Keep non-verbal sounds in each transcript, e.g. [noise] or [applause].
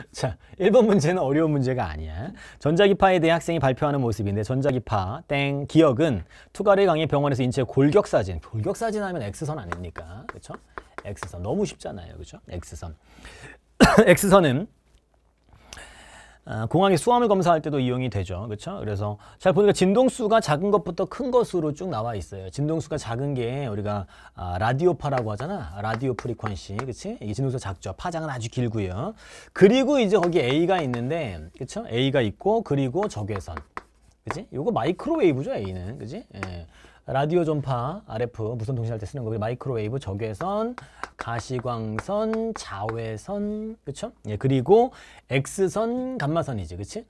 [laughs] 자, 1번 문제는 어려운 문제가 아니야. 전자기파에 대해 학생이 발표하는 모습인데 전자기파, 땡, 기억은 투가리 강의 병원에서 인체 골격사진. 골격사진 하면 X선 아닙니까? 그렇죠? X선. 너무 쉽잖아요. 그렇죠? X선. [coughs] X선은 아, 공항에수화물 검사할 때도 이용이 되죠. 그렇죠? 그래서 잘 보니까 진동수가 작은 것부터 큰 것으로 쭉 나와 있어요. 진동수가 작은 게 우리가 아, 라디오파라고 하잖아. 라디오 프리퀀시. 그렇지? 이 진동수가 작죠. 파장은 아주 길고요. 그리고 이제 거기 A가 있는데 그렇죠? A가 있고 그리고 적외선. 그지? 요거 마이크로웨이브죠, A는. 그지? 예. 라디오 전파 RF 무선 통신할 때 쓰는 거 마이크로웨이브 적외선 가시광선 자외선 그쵸 예 그리고 X선 감마선이지 그치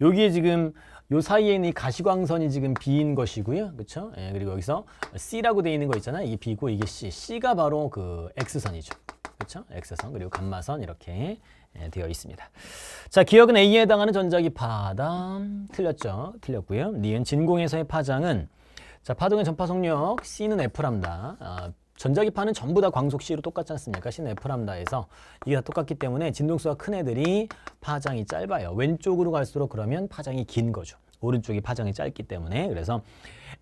여기에 지금 요 사이에 있는 이 가시광선이 지금 B인 것이고요 그쵸 예 그리고 여기서 C라고 돼 있는 거있잖아이 B고 이게 C C가 바로 그 X선이죠 그쵸 X선 그리고 감마선 이렇게 예, 되어 있습니다. 자, 기억은 A에 해당하는 전자기 파다. 틀렸죠? 틀렸고요. 니은 진공에서의 파장은 자, 파동의 전파 속력 C는 F랍다. 아, 전자기파는 전부 다 광속 C로 똑같지 않습니까? C는 F람다에서 이게 다 똑같기 때문에 진동수가 큰 애들이 파장이 짧아요. 왼쪽으로 갈수록 그러면 파장이 긴 거죠. 오른쪽이 파장이 짧기 때문에 그래서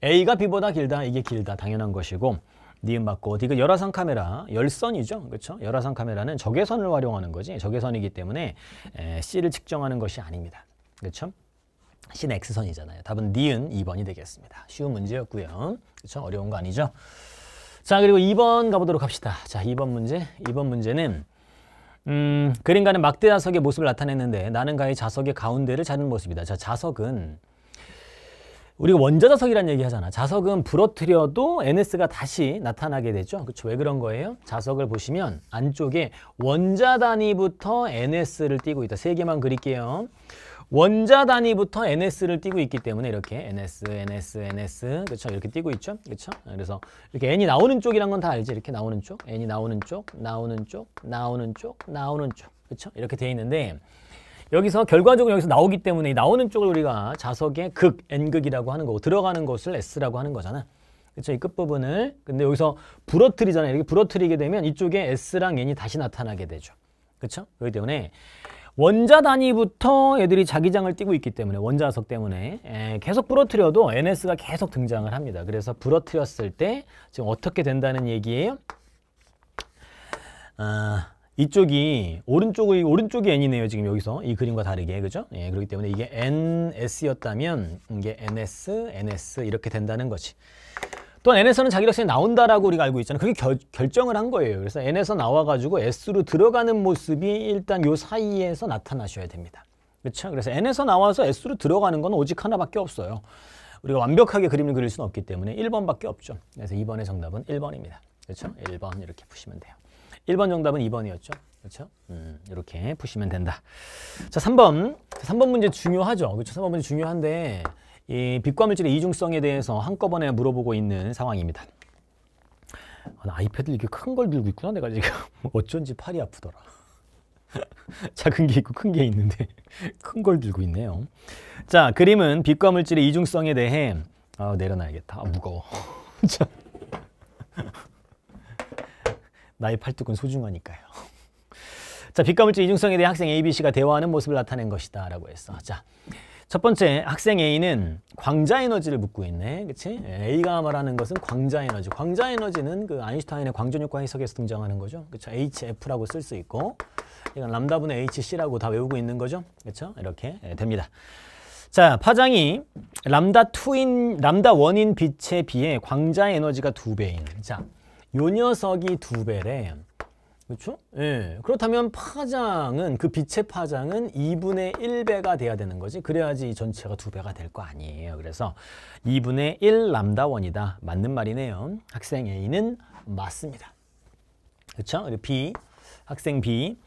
A가 B보다 길다 이게 길다 당연한 것이고 니은 받고 어디 그 열화상 카메라 열선이죠 그렇죠 열화상 카메라는 적외선을 활용하는 거지 적외선이기 때문 에, C를 측정하는 것이 아닙니다 그렇죠 신 X선이잖아요. 답은 니은 2번이 되겠습니다. 쉬운 문제였고요. 그렇죠? 어려운 거 아니죠? 자, 그리고 2번 가보도록 합시다. 자, 2번 문제. 2번 문제는 음, 그림가는 막대 자석의 모습을 나타냈는데 나는 가의 자석의 가운데를 자른 모습이다. 자, 자석은 우리가 원자자석이라는 얘기 하잖아. 자석은 부러뜨려도 NS가 다시 나타나게 되죠. 그렇죠. 왜 그런 거예요? 자석을 보시면 안쪽에 원자 단위부터 NS를 띄고 있다. 세 개만 그릴게요. 원자 단위부터 NS를 띄고 있기 때문에 이렇게 NS, NS, NS 그렇죠? 이렇게 띄고 있죠? 그렇죠? 그래서 이렇게 N이 나오는 쪽이란 건 다 알지? 이렇게 나오는 쪽, N이 나오는 쪽, 나오는 쪽, 나오는 쪽, 나오는 쪽 그렇죠? 이렇게 돼 있는데 여기서 결과적으로 여기서 나오기 때문에 나오는 쪽을 우리가 자석의 극, N극이라고 하는 거고 들어가는 것을 S라고 하는 거잖아. 그렇죠? 이 끝부분을 근데 여기서 부러뜨리잖아요. 이렇게 부러뜨리게 되면 이쪽에 S랑 N이 다시 나타나게 되죠. 그렇죠? 그렇기 때문에 원자 단위부터 애들이 자기장을 띄고 있기 때문에 원자석 때문에 에, 예, 계속 부러뜨려도 NS가 계속 등장을 합니다. 그래서 부러뜨렸을 때 지금 어떻게 된다는 얘기예요? 아, 이쪽이 오른쪽이 오른쪽이 N이네요. 지금 여기서 이 그림과 다르게 그죠? 예, 그렇기 때문에 이게 NS였다면 이게 NS, NS 이렇게 된다는 거지. 또 N에서는 자기 렉션이 나온다라고 우리가 알고 있잖아요. 그게 결, 결정을 한 거예요. 그래서 N에서 나와가지고 S로 들어가는 모습이 일단 요 사이에서 나타나셔야 됩니다. 그렇죠? 그래서 N에서 나와서 S로 들어가는 건 오직 하나밖에 없어요. 우리가 완벽하게 그림을 그릴 수는 없기 때문에 1번밖에 없죠. 그래서 2번의 정답은 1번입니다. 그렇죠? 1번 이렇게 푸시면 돼요. 1번 정답은 2번이었죠. 그렇죠? 음, 이렇게 푸시면 된다. 자, 3번. 3번 문제 중요하죠. 그렇죠? 3번 문제 중요한데 이 빛과 물질의 이중성에 대해서 한꺼번에 물어보고 있는 상황입니다. 아, 아이패드 이렇게 큰 걸 들고 있구나 내가 지금 [laughs] 어쩐지 팔이 아프더라. [laughs] 작은 게 있고 큰 게 있는데 [laughs] 큰 걸 들고 있네요. 자 그림은 빛과 물질의 이중성에 대해 아, 내려놔야겠다. 아, 무거워. 나의 팔뚝은 소중하니까요. 자, 빛과 물질 이중성에 대해 학생 ABC가 대화하는 모습을 나타낸 것이다 라고 했어. 자, 첫 번째 학생 A는 광자 에너지를 묻고 있네. 그치? A가 말하는 것은 광자 에너지. 광자 에너지는 그 아인슈타인의 광전효과 해석에서 등장하는 거죠. 그쵸? HF라고 쓸 수 있고 이건 람다분의 HC라고 다 외우고 있는 거죠. 그쵸? 이렇게 예, 됩니다. 자, 파장이 람다 2인 람다 1인 빛에 비해 광자 에너지가 두배인 자, 요 녀석이 두배래 그렇죠? 예. 그렇다면 파장은 그 빛의 파장은 2분의 1배가 돼야 되는 거지. 그래야지 이 전체가 2배가 될 거 아니에요. 그래서 2분의 1 람다원이다. 맞는 말이네요. 학생 A는 맞습니다. 그렇죠? 그리 B, 학생 B.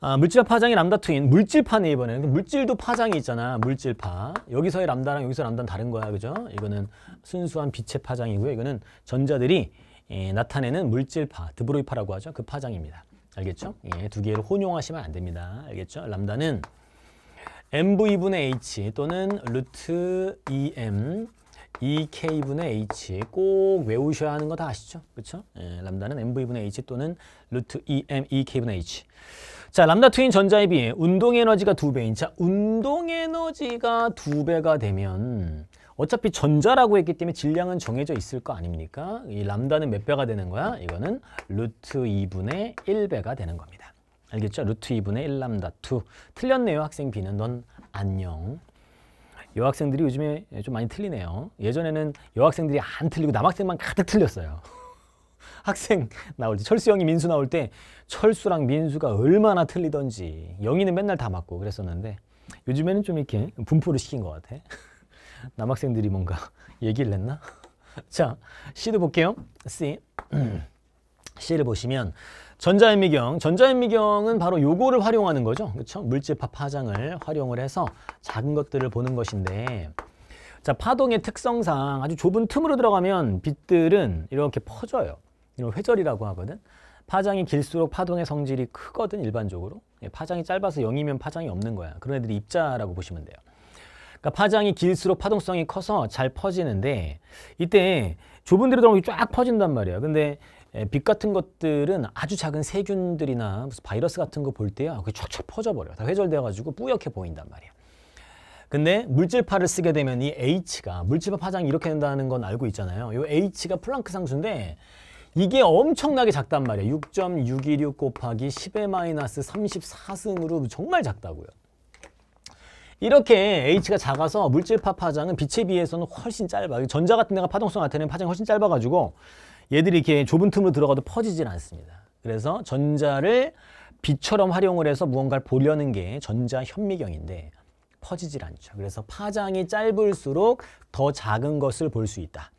아, 물질 파장이 람다 투인 물질파네 이번에 는 물질도 파장이 있잖아 물질파 여기서의 람다랑 여기서 람다는 다른 거야 그죠 이거는 순수한 빛의 파장이고요 이거는 전자들이 예, 나타내는 물질파, 드브로이파라고 하죠. 그 파장입니다. 알겠죠? 예, 두 개를 혼용하시면 안 됩니다. 알겠죠? 람다는 mv분의 h 또는 루트 em ek분의 h 꼭 외우셔야 하는 거 다 아시죠? 그렇죠? 예, 람다는 mv분의 h 또는 루트 em ek분의 h 자, 람다 트윈 전자에 비해 운동 에너지가 두배인 자, 운동 에너지가 두배가 되면 어차피 전자라고 했기 때문에 질량은 정해져 있을 거 아닙니까? 이 람다는 몇 배가 되는 거야? 이거는 루트 2분의 1배가 되는 겁니다. 알겠죠? 루트 2분의 1람다 2. 틀렸네요. 학생 B는 넌 안녕. 여학생들이 요즘에 좀 많이 틀리네요. 예전에는 여학생들이 안 틀리고 남학생만 가득 틀렸어요. [laughs] 학생 나올 때 철수 형이 민수 나올 때 철수랑 민수가 얼마나 틀리던지 영희는 맨날 다 맞고 그랬었는데 요즘에는 좀 이렇게 분포를 시킨 것 같아. [laughs] 남학생들이 뭔가 [laughs] 얘기를 했나? [laughs] 자, C도 볼게요. C. [clears throat] C를 보시면 전자현미경, 전자현미경은 바로 요거를 활용하는 거죠. 그렇죠? 물질파 파장을 활용을 해서 작은 것들을 보는 것인데 자 파동의 특성상 아주 좁은 틈으로 들어가면 빛들은 이렇게 퍼져요. 이런 회절이라고 하거든. 파장이 길수록 파동의 성질이 크거든 일반적으로. 예, 파장이 짧아서 영이면 파장이 없는 거야. 그런 애들이 입자라고 보시면 돼요. 그러니까 파장이 길수록 파동성이 커서 잘 퍼지는데 이때 좁은 데로 들어가면 쫙 퍼진단 말이에요 근데 빛 같은 것들은 아주 작은 세균들이나 무슨 바이러스 같은 거 볼 때야 그게 촥촥 퍼져버려. 요다 회절돼가지고 뿌옇게 보인단 말이에요 근데 물질파를 쓰게 되면 이 H가 물질파 파장이 이렇게 된다는 건 알고 있잖아요. 이 H가 플랑크 상수인데 이게 엄청나게 작단 말이에요. 6 6 1 6 곱하기 10의 마이너스 34승으로 정말 작다고요. 이렇게 H가 작아서 물질파 파장은 빛에 비해서는 훨씬 짧아. 전자 같은 데가 파동성 나타내는 파장이 훨씬 짧아가지고 얘들이 이렇게 좁은 틈으로 들어가도 퍼지질 않습니다. 그래서 전자를 빛처럼 활용을 해서 무언가를 보려는 게 전자 현미경인데 퍼지질 않죠. 그래서 파장이 짧을수록 더 작은 것을 볼 수 있다.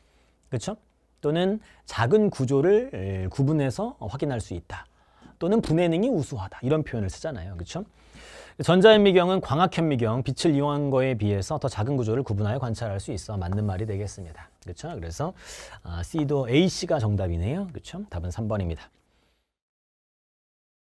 그렇죠? 또는 작은 구조를 구분해서 확인할 수 있다. 또는 분해능이 우수하다 이런 표현을 쓰잖아요. 그렇죠? 전자현미경은 광학현미경, 빛을 이용한 거에 비해서 더 작은 구조를 구분하여 관찰할 수 있어 맞는 말이 되겠습니다. 그렇죠? 그래서 아, C도 A씨가 정답이네요. 그렇죠? 답은 3번입니다.